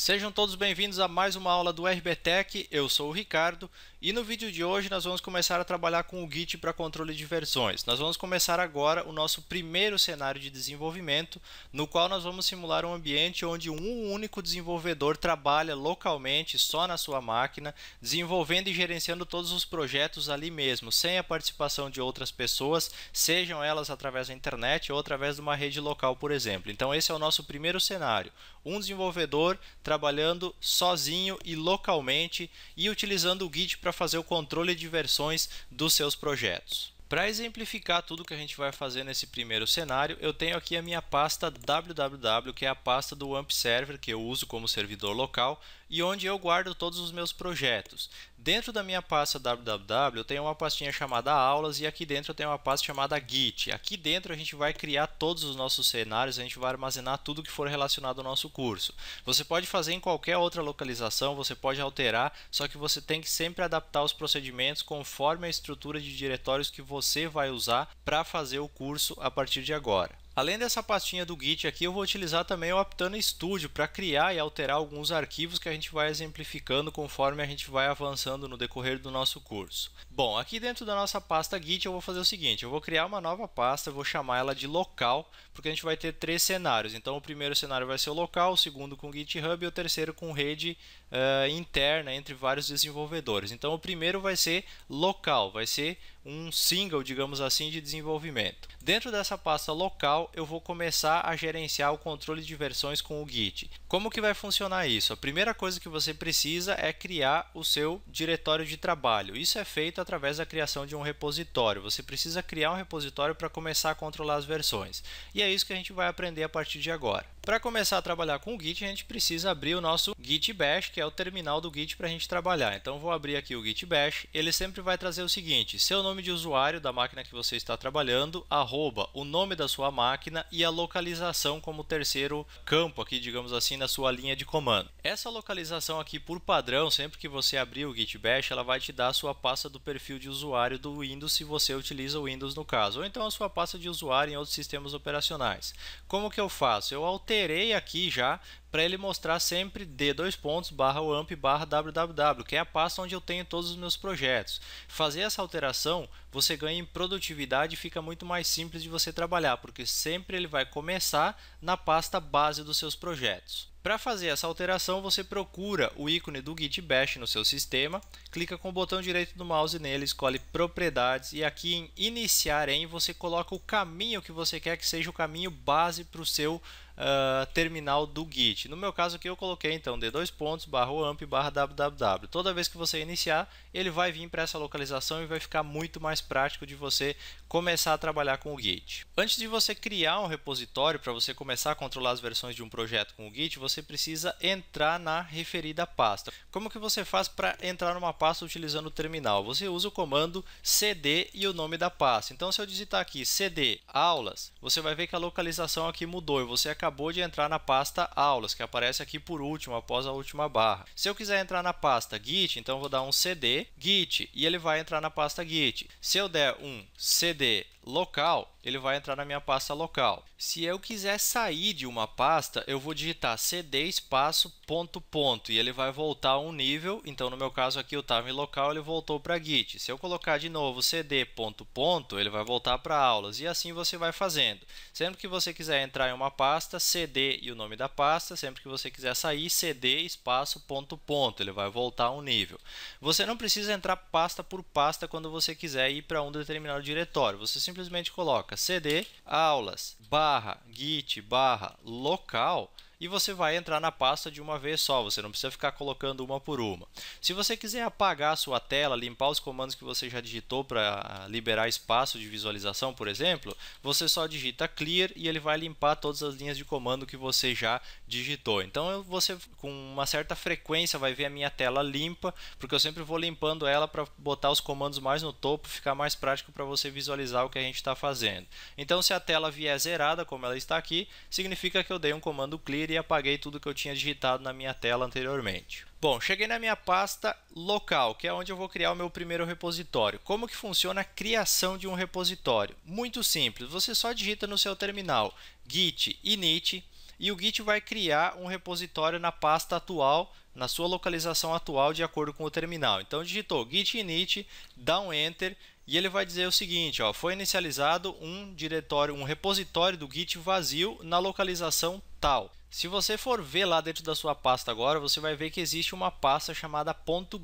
Sejam todos bem-vindos a mais uma aula do RBTech, eu sou o Ricardo e no vídeo de hoje nós vamos começar a trabalhar com o Git para controle de versões. Nós vamos começar agora o nosso primeiro cenário de desenvolvimento, no qual nós vamos simular um ambiente onde um único desenvolvedor trabalha localmente, só na sua máquina, desenvolvendo e gerenciando todos os projetos ali mesmo, sem a participação de outras pessoas, sejam elas através da internet ou através de uma rede local, por exemplo. Então esse é o nosso primeiro cenário, um desenvolvedor trabalhando sozinho e localmente e utilizando o Git para fazer o controle de versões dos seus projetos. Para exemplificar tudo que a gente vai fazer nesse primeiro cenário, eu tenho aqui a minha pasta www, que é a pasta do AMP Server, que eu uso como servidor local, e onde eu guardo todos os meus projetos. Dentro da minha pasta www, eu tenho uma pastinha chamada aulas e aqui dentro eu tenho uma pasta chamada git. Aqui dentro a gente vai criar todos os nossos cenários, a gente vai armazenar tudo que for relacionado ao nosso curso. Você pode fazer em qualquer outra localização, você pode alterar, só que você tem que sempre adaptar os procedimentos conforme a estrutura de diretórios que você vai usar para fazer o curso a partir de agora. Além dessa pastinha do Git aqui, eu vou utilizar também o Aptana Studio para criar e alterar alguns arquivos que a gente vai exemplificando conforme a gente vai avançando no decorrer do nosso curso. Bom, aqui dentro da nossa pasta Git eu vou fazer o seguinte, eu vou criar uma nova pasta, vou chamar ela de local, porque a gente vai ter três cenários. Então o primeiro cenário vai ser o local, o segundo com GitHub e o terceiro com rede uh, interna entre vários desenvolvedores. Então o primeiro vai ser local, vai ser um single, digamos assim, de desenvolvimento. Dentro dessa pasta local, eu vou começar a gerenciar o controle de versões com o Git. Como que vai funcionar isso? A primeira coisa que você precisa é criar o seu diretório de trabalho. Isso é feito através da criação de um repositório. Você precisa criar um repositório para começar a controlar as versões. E é isso que a gente vai aprender a partir de agora. Para começar a trabalhar com o Git, a gente precisa abrir o nosso Git Bash, que é o terminal do Git para a gente trabalhar. Então vou abrir aqui o Git Bash. Ele sempre vai trazer o seguinte: seu nome de usuário da máquina que você está trabalhando, arroba, o nome da sua máquina e a localização como terceiro campo aqui, digamos assim, na sua linha de comando. Essa localização aqui, por padrão, sempre que você abrir o Git Bash, ela vai te dar a sua pasta do perfil de usuário do Windows, se você utiliza o Windows no caso, ou então a sua pasta de usuário em outros sistemas operacionais. Como que eu faço? Eu altero alterei aqui já para ele mostrar sempre d dois pontos barra amp barra www, que é a pasta onde eu tenho todos os meus projetos. Fazer essa alteração, você ganha em produtividade e fica muito mais simples de você trabalhar, porque sempre ele vai começar na pasta base dos seus projetos. Para fazer essa alteração, você procura o ícone do Git Bash no seu sistema, clica com o botão direito do mouse nele, escolhe Propriedades e aqui em Iniciar em você coloca o caminho que você quer que seja o caminho base para o seu projeto uh, terminal do Git. No meu caso aqui eu coloquei então d dois pontos barra amp barra www. Toda vez que você iniciar, ele vai vir para essa localização e vai ficar muito mais prático de você começar a trabalhar com o Git. Antes de você criar um repositório para você começar a controlar as versões de um projeto com o Git, você precisa entrar na referida pasta. Como que você faz para entrar numa pasta utilizando o terminal? Você usa o comando cd e o nome da pasta. Então se eu digitar aqui cd aulas, você vai ver que a localização aqui mudou e você acabou acabou de entrar na pasta aulas, que aparece aqui por último, após a última barra. Se eu quiser entrar na pasta git, então vou dar um cd git e ele vai entrar na pasta git. Se eu der um cd local, ele vai entrar na minha pasta local. Se eu quiser sair de uma pasta, eu vou digitar cd espaço ponto ponto e ele vai voltar um nível. Então, no meu caso aqui, eu estava em local ele voltou para Git. Se eu colocar de novo cd ponto ponto, ele vai voltar para aulas e assim você vai fazendo. Sempre que você quiser entrar em uma pasta, cd e o nome da pasta. Sempre que você quiser sair, cd espaço ponto ponto, ele vai voltar um nível. Você não precisa entrar pasta por pasta quando você quiser ir para um determinado diretório. Você simplesmente simplesmente coloca cd aulas barra git barra local e você vai entrar na pasta de uma vez só, você não precisa ficar colocando uma por uma. Se você quiser apagar a sua tela, limpar os comandos que você já digitou para ah, liberar espaço de visualização, por exemplo, você só digita clear e ele vai limpar todas as linhas de comando que você já digitou. Então você com uma certa frequência vai ver a minha tela limpa, porque eu sempre vou limpando ela para botar os comandos mais no topo, ficar mais prático para você visualizar o que a gente está fazendo. Então se a tela vier zerada, como ela está aqui, significa que eu dei um comando clear e apaguei tudo que eu tinha digitado na minha tela anteriormente. Bom, cheguei na minha pasta local, que é onde eu vou criar o meu primeiro repositório. Como que funciona a criação de um repositório? Muito simples, você só digita no seu terminal git init e o Git vai criar um repositório na pasta atual, na sua localização atual, de acordo com o terminal. Então, digitou git init, dá um enter e ele vai dizer o seguinte, ó, foi inicializado um diretório, um repositório do Git vazio na localização tal. Se você for ver lá dentro da sua pasta agora, você vai ver que existe uma pasta chamada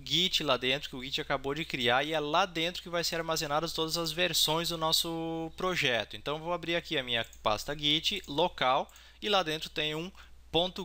.git lá dentro, que o Git acabou de criar, e é lá dentro que vai ser armazenadas todas as versões do nosso projeto. Então vou abrir aqui a minha pasta git local, e lá dentro tem um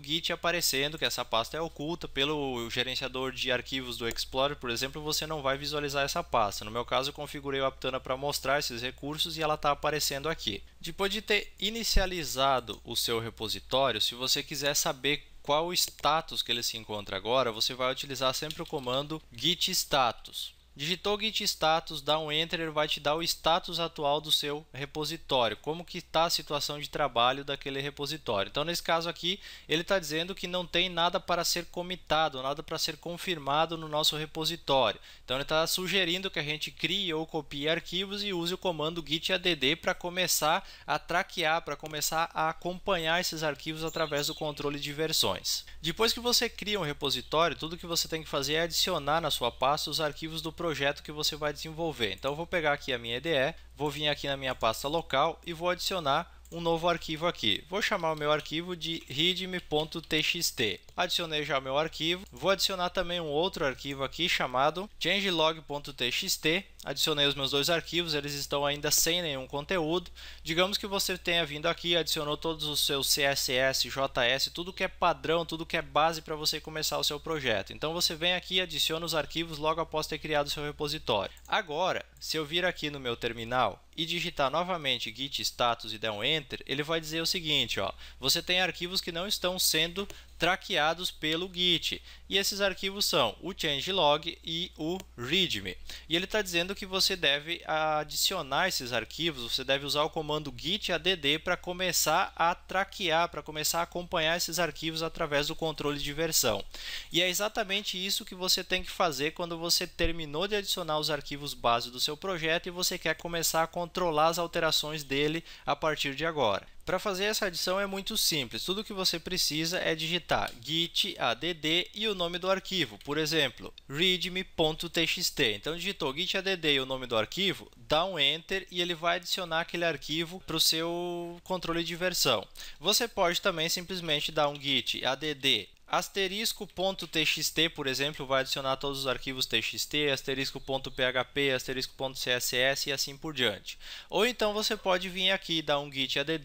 .git aparecendo, que essa pasta é oculta. Pelo gerenciador de arquivos do Explorer, por exemplo, você não vai visualizar essa pasta. No meu caso, eu configurei o Aptana para mostrar esses recursos e ela está aparecendo aqui. Depois de ter inicializado o seu repositório, se você quiser saber qual o status que ele se encontra agora, você vai utilizar sempre o comando git status. Digitou git status, dá um enter, ele vai te dar o status atual do seu repositório, como que está a situação de trabalho daquele repositório. Então, nesse caso aqui, ele está dizendo que não tem nada para ser comitado, nada para ser confirmado no nosso repositório. Então, ele está sugerindo que a gente crie ou copie arquivos e use o comando git add para começar a traquear, para começar a acompanhar esses arquivos através do controle de versões. Depois que você cria um repositório, tudo que você tem que fazer é adicionar na sua pasta os arquivos do projeto que você vai desenvolver. Então vou pegar aqui a minha IDE, vou vir aqui na minha pasta local e vou adicionar um novo arquivo aqui. Vou chamar o meu arquivo de readme.txt. Adicionei já o meu arquivo. Vou adicionar também um outro arquivo aqui chamado changelog.txt. Adicionei os meus dois arquivos, eles estão ainda sem nenhum conteúdo. Digamos que você tenha vindo aqui, adicionou todos os seus CSS, JS, tudo que é padrão, tudo que é base para você começar o seu projeto. Então você vem aqui e adiciona os arquivos logo após ter criado o seu repositório. Agora, se eu vir aqui no meu terminal e digitar novamente git status e der um enter, ele vai dizer o seguinte, ó, você tem arquivos que não estão sendo traqueados gerados pelo Git. E esses arquivos são o changelog e o readme. E ele está dizendo que você deve adicionar esses arquivos, você deve usar o comando git add para começar a traquear, para começar a acompanhar esses arquivos através do controle de versão. E é exatamente isso que você tem que fazer quando você terminou de adicionar os arquivos base do seu projeto e você quer começar a controlar as alterações dele a partir de agora. Para fazer essa adição é muito simples. Tudo que você precisa é digitar git add e o nome do arquivo. Por exemplo, readme.txt. Então digitou git add e o nome do arquivo, dá um enter e ele vai adicionar aquele arquivo para o seu controle de versão. Você pode também simplesmente dar um git add asterisco.txt, por exemplo, vai adicionar todos os arquivos txt, asterisco.php, asterisco.css e assim por diante. Ou então você pode vir aqui e dar um git add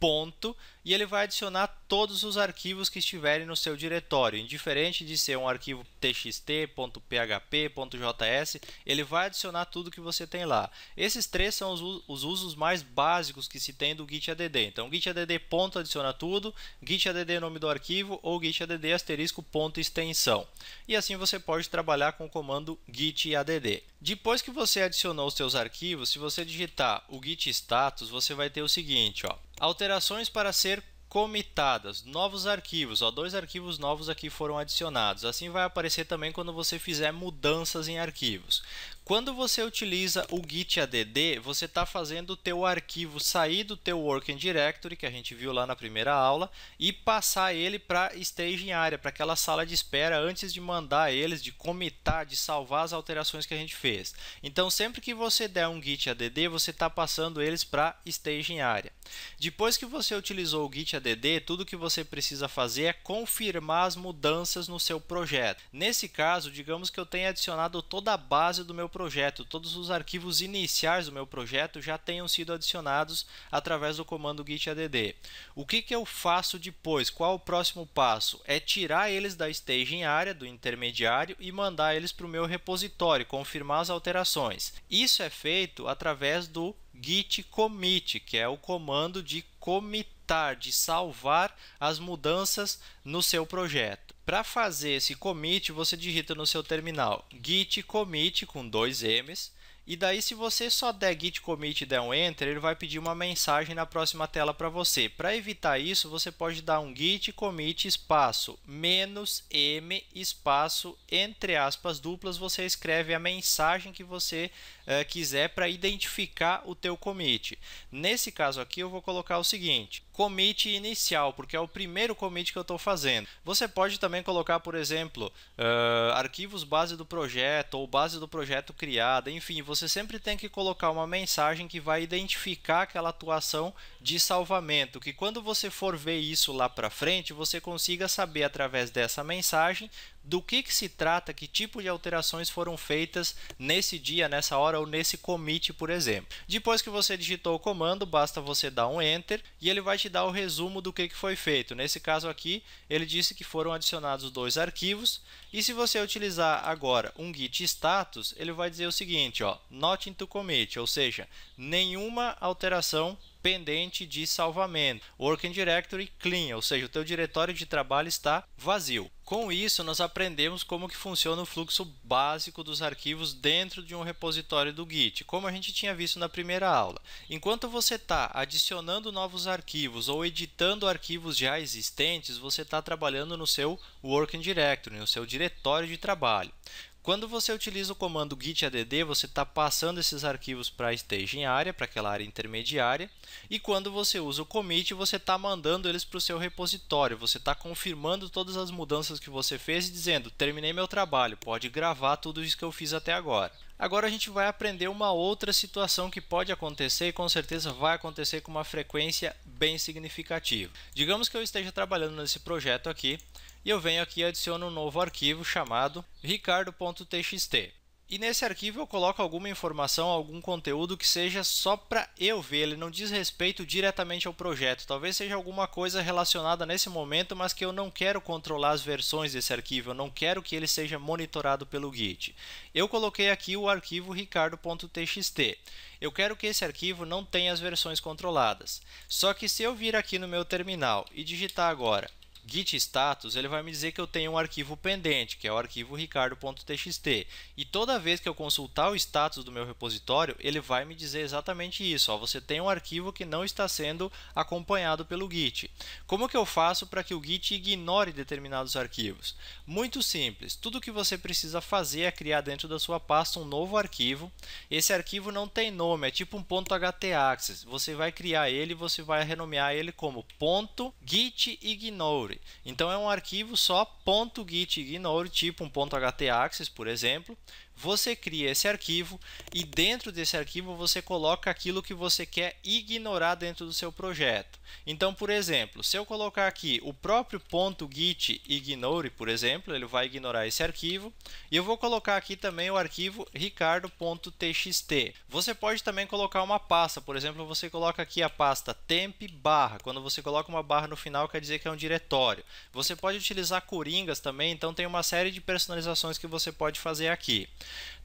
ponto e ele vai adicionar todos os arquivos que estiverem no seu diretório. Indiferente de ser um arquivo txt, .php, .js, ele vai adicionar tudo que você tem lá. Esses três são os, os usos mais básicos que se tem do git add. Então git add ponto adiciona tudo, git add é nome do arquivo ou git add asterisco ponto extensão. E assim você pode trabalhar com o comando git add. Depois que você adicionou os seus arquivos, se você digitar o git status, você vai ter o seguinte, ó, Alterações para ser comitadas, novos arquivos, ó, dois arquivos novos aqui foram adicionados. Assim vai aparecer também quando você fizer mudanças em arquivos. Quando você utiliza o git add, você está fazendo o teu arquivo sair do teu working directory, que a gente viu lá na primeira aula, e passar ele para staging area, para aquela sala de espera antes de mandar eles, de comitar, de salvar as alterações que a gente fez. Então, sempre que você der um git add, você está passando eles para staging area. Depois que você utilizou o git add, tudo que você precisa fazer é confirmar as mudanças no seu projeto. Nesse caso, digamos que eu tenha adicionado toda a base do meu projeto projeto, todos os arquivos iniciais do meu projeto já tenham sido adicionados através do comando git add. O que, que eu faço depois? Qual o próximo passo? É tirar eles da staging área, do intermediário, e mandar eles para o meu repositório, confirmar as alterações. Isso é feito através do git commit, que é o comando de comitar, de salvar as mudanças no seu projeto. Para fazer esse commit, você digita no seu terminal git commit com dois m's e daí se você só der git commit e der um enter, ele vai pedir uma mensagem na próxima tela para você. Para evitar isso, você pode dar um git commit espaço menos "-m", espaço, entre aspas duplas, você escreve a mensagem que você eh, quiser para identificar o teu commit. Nesse caso aqui, eu vou colocar o seguinte, commit inicial, porque é o primeiro commit que eu estou fazendo. Você pode também colocar, por exemplo, uh, arquivos base do projeto ou base do projeto criada, enfim, você sempre tem que colocar uma mensagem que vai identificar aquela atuação de salvamento, que quando você for ver isso lá para frente, você consiga saber através dessa mensagem do que, que se trata, que tipo de alterações foram feitas nesse dia, nessa hora ou nesse commit, por exemplo. Depois que você digitou o comando, basta você dar um Enter e ele vai te dar o resumo do que, que foi feito. Nesse caso aqui, ele disse que foram adicionados dois arquivos e se você utilizar agora um git status, ele vai dizer o seguinte, ó, not into commit, ou seja, nenhuma alteração pendente de salvamento, Working Directory Clean, ou seja, o teu diretório de trabalho está vazio. Com isso, nós aprendemos como que funciona o fluxo básico dos arquivos dentro de um repositório do Git, como a gente tinha visto na primeira aula. Enquanto você está adicionando novos arquivos ou editando arquivos já existentes, você está trabalhando no seu Working Directory, no seu diretório de trabalho. Quando você utiliza o comando git add, você está passando esses arquivos para a staging área, para aquela área intermediária, e quando você usa o commit, você está mandando eles para o seu repositório, você está confirmando todas as mudanças que você fez e dizendo, terminei meu trabalho, pode gravar tudo isso que eu fiz até agora. Agora a gente vai aprender uma outra situação que pode acontecer e com certeza vai acontecer com uma frequência bem significativo. Digamos que eu esteja trabalhando nesse projeto aqui e eu venho aqui e adiciono um novo arquivo chamado ricardo.txt. E nesse arquivo eu coloco alguma informação, algum conteúdo que seja só para eu ver, ele não diz respeito diretamente ao projeto. Talvez seja alguma coisa relacionada nesse momento, mas que eu não quero controlar as versões desse arquivo, eu não quero que ele seja monitorado pelo Git. Eu coloquei aqui o arquivo ricardo.txt. Eu quero que esse arquivo não tenha as versões controladas. Só que se eu vir aqui no meu terminal e digitar agora git status, ele vai me dizer que eu tenho um arquivo pendente, que é o arquivo ricardo.txt. E toda vez que eu consultar o status do meu repositório, ele vai me dizer exatamente isso. Ó, você tem um arquivo que não está sendo acompanhado pelo git. Como que eu faço para que o git ignore determinados arquivos? Muito simples. Tudo que você precisa fazer é criar dentro da sua pasta um novo arquivo. Esse arquivo não tem nome, é tipo um .htaccess. Você vai criar ele e você vai renomear ele como .gitignore. Então é um arquivo só .git ignore, tipo um .htaccess, por exemplo, você cria esse arquivo e dentro desse arquivo você coloca aquilo que você quer ignorar dentro do seu projeto. Então, por exemplo, se eu colocar aqui o próprio .git ignore, por exemplo, ele vai ignorar esse arquivo, e eu vou colocar aqui também o arquivo ricardo.txt. Você pode também colocar uma pasta, por exemplo, você coloca aqui a pasta temp barra, quando você coloca uma barra no final quer dizer que é um diretório. Você pode utilizar coringas também, então tem uma série de personalizações que você pode fazer aqui.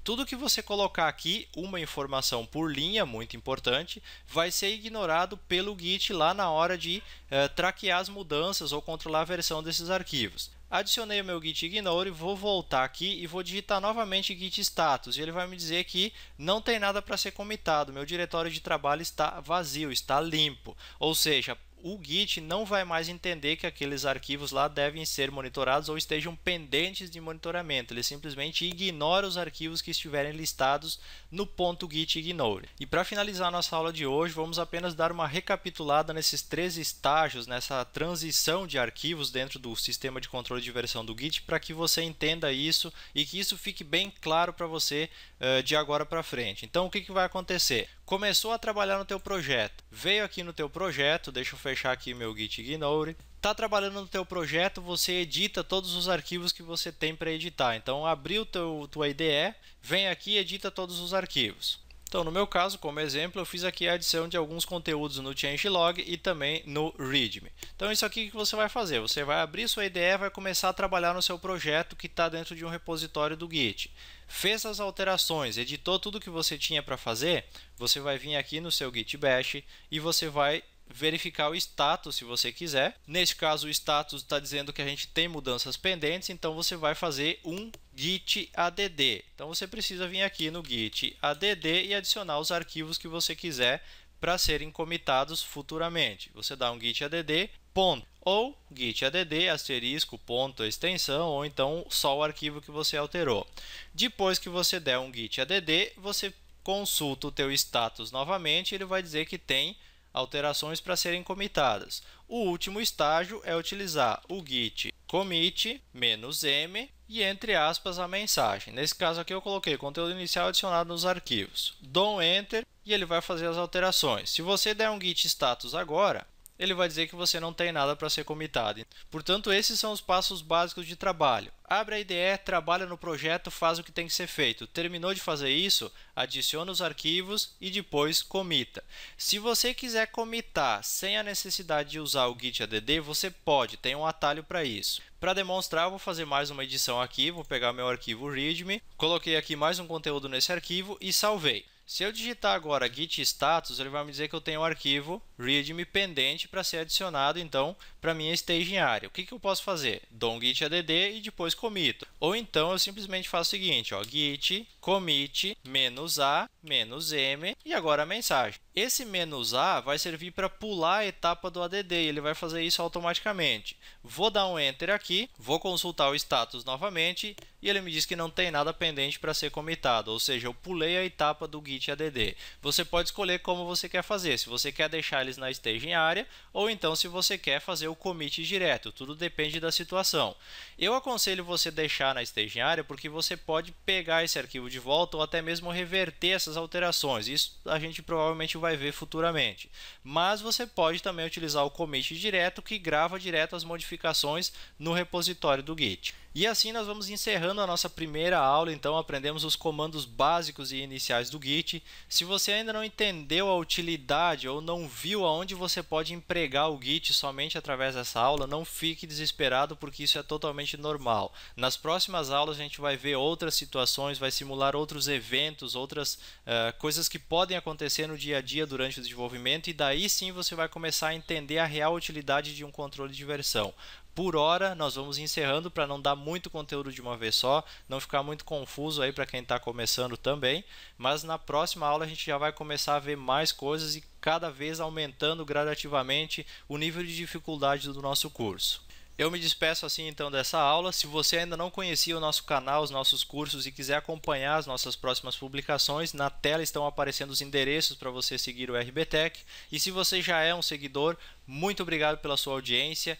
Tudo que você colocar aqui, uma informação por linha, muito importante, vai ser ignorado pelo Git lá na hora de eh, traquear as mudanças ou controlar a versão desses arquivos. Adicionei o meu git ignore, vou voltar aqui e vou digitar novamente git status e ele vai me dizer que não tem nada para ser comitado, meu diretório de trabalho está vazio, está limpo. Ou seja, o Git não vai mais entender que aqueles arquivos lá devem ser monitorados ou estejam pendentes de monitoramento. Ele simplesmente ignora os arquivos que estiverem listados no ponto git ignore. E para finalizar nossa aula de hoje, vamos apenas dar uma recapitulada nesses três estágios, nessa transição de arquivos dentro do sistema de controle de versão do Git, para que você entenda isso e que isso fique bem claro para você uh, de agora para frente. Então, o que, que vai acontecer? começou a trabalhar no teu projeto, veio aqui no teu projeto, deixa eu fechar aqui meu git ignore, tá trabalhando no teu projeto, você edita todos os arquivos que você tem para editar. Então, abriu teu tua IDE, vem aqui e edita todos os arquivos. Então, no meu caso, como exemplo, eu fiz aqui a adição de alguns conteúdos no changelog e também no readme. Então, isso aqui que você vai fazer, você vai abrir sua IDE, vai começar a trabalhar no seu projeto que está dentro de um repositório do Git. Fez as alterações, editou tudo que você tinha para fazer, você vai vir aqui no seu Git Bash e você vai verificar o status se você quiser. Neste caso, o status está dizendo que a gente tem mudanças pendentes, então você vai fazer um git add. Então você precisa vir aqui no git add e adicionar os arquivos que você quiser para serem comitados futuramente. Você dá um git add ponto ou git add asterisco ponto extensão ou então só o arquivo que você alterou. Depois que você der um git add, você consulta o teu status novamente, ele vai dizer que tem alterações para serem comitadas. O último estágio é utilizar o git commit "-m", e entre aspas a mensagem. Nesse caso aqui eu coloquei conteúdo inicial adicionado nos arquivos. Dou um enter e ele vai fazer as alterações. Se você der um git status agora, ele vai dizer que você não tem nada para ser comitado. Portanto, esses são os passos básicos de trabalho. Abre a IDE, trabalha no projeto, faz o que tem que ser feito. Terminou de fazer isso, adiciona os arquivos e depois comita. Se você quiser comitar sem a necessidade de usar o Git ADD, você pode, tem um atalho para isso. Para demonstrar, vou fazer mais uma edição aqui, vou pegar meu arquivo README, coloquei aqui mais um conteúdo nesse arquivo e salvei. Se eu digitar agora git status, ele vai me dizer que eu tenho um arquivo readme pendente para ser adicionado então para minha é staging área. O que, que eu posso fazer? Dou um git add e depois comito. Ou então eu simplesmente faço o seguinte, ó, git commit menos a menos m e agora a mensagem. Esse menos a vai servir para pular a etapa do add, ele vai fazer isso automaticamente. Vou dar um enter aqui, vou consultar o status novamente e ele me diz que não tem nada pendente para ser comitado, ou seja, eu pulei a etapa do git add. Você pode escolher como você quer fazer, se você quer deixar eles na staging área ou então se você quer fazer o o commit direto, tudo depende da situação. Eu aconselho você deixar na estagiária porque você pode pegar esse arquivo de volta ou até mesmo reverter essas alterações. Isso a gente provavelmente vai ver futuramente. Mas você pode também utilizar o commit direto que grava direto as modificações no repositório do Git. E assim nós vamos encerrando a nossa primeira aula, então aprendemos os comandos básicos e iniciais do Git. Se você ainda não entendeu a utilidade ou não viu aonde você pode empregar o Git somente através dessa aula, não fique desesperado porque isso é totalmente normal. Nas próximas aulas a gente vai ver outras situações, vai simular outros eventos, outras uh, coisas que podem acontecer no dia a dia durante o desenvolvimento e daí sim você vai começar a entender a real utilidade de um controle de versão. Por hora, nós vamos encerrando para não dar muito conteúdo de uma vez só, não ficar muito confuso aí para quem está começando também. Mas na próxima aula a gente já vai começar a ver mais coisas e cada vez aumentando gradativamente o nível de dificuldade do nosso curso. Eu me despeço assim então dessa aula. Se você ainda não conhecia o nosso canal, os nossos cursos e quiser acompanhar as nossas próximas publicações, na tela estão aparecendo os endereços para você seguir o RBTech. E se você já é um seguidor, muito obrigado pela sua audiência